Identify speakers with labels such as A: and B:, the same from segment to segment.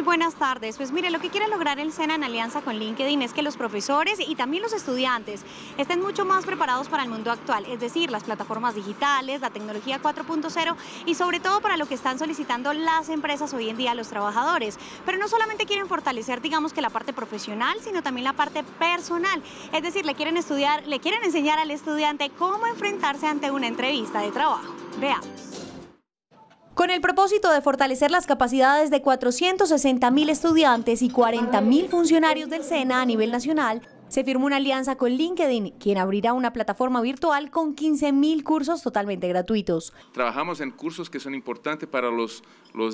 A: Muy buenas tardes. Pues mire, lo que quiere lograr el SENA en alianza con LinkedIn es que los profesores y también los estudiantes estén mucho más preparados para el mundo actual, es decir, las plataformas digitales, la tecnología 4.0 y sobre todo para lo que están solicitando las empresas hoy en día los trabajadores. Pero no solamente quieren fortalecer, digamos que la parte profesional, sino también la parte personal. Es decir, le quieren estudiar, le quieren enseñar al estudiante cómo enfrentarse ante una entrevista de trabajo. Veamos. Con el propósito de fortalecer las capacidades de 460 mil estudiantes y 40 mil funcionarios del SENA a nivel nacional, se firmó una alianza con LinkedIn, quien abrirá una plataforma virtual con 15.000 cursos totalmente gratuitos.
B: Trabajamos en cursos que son importantes para los,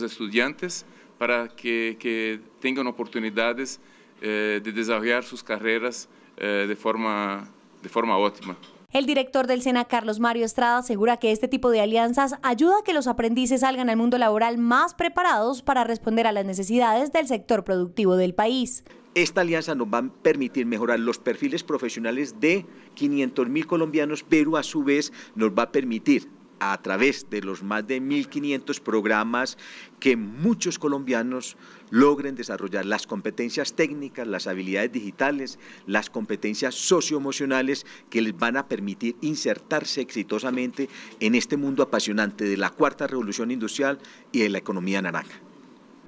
B: estudiantes, para que, tengan oportunidades eh, de desarrollar sus carreras eh, de, forma, de forma óptima.
A: El director del SENA, Carlos Mario Estrada, asegura que este tipo de alianzas ayuda a que los aprendices salgan al mundo laboral más preparados para responder a las necesidades del sector productivo del país.
C: Esta alianza nos va a permitir mejorar los perfiles profesionales de 500.000 colombianos, pero a su vez nos va a permitir a través de los más de 1.500 programas que muchos colombianos logren desarrollar las competencias técnicas, las habilidades digitales, las competencias socioemocionales que les van a permitir insertarse exitosamente en este mundo apasionante de la cuarta revolución industrial y de la economía naranja.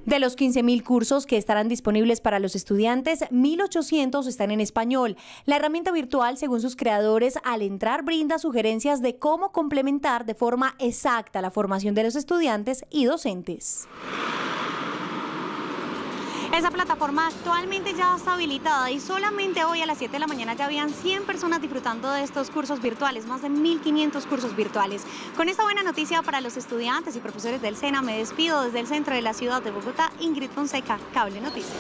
A: De los 15.000 cursos que estarán disponibles para los estudiantes, 1.800 están en español. La herramienta virtual, según sus creadores, al entrar brinda sugerencias de cómo complementar de forma exacta la formación de los estudiantes y docentes. Esa plataforma actualmente ya está habilitada y solamente hoy a las 7 de la mañana ya habían 100 personas disfrutando de estos cursos virtuales, más de 1.500 cursos virtuales. Con esta buena noticia para los estudiantes y profesores del SENA, me despido desde el centro de la ciudad de
C: Bogotá, Ingrid Fonseca, Cable Noticias.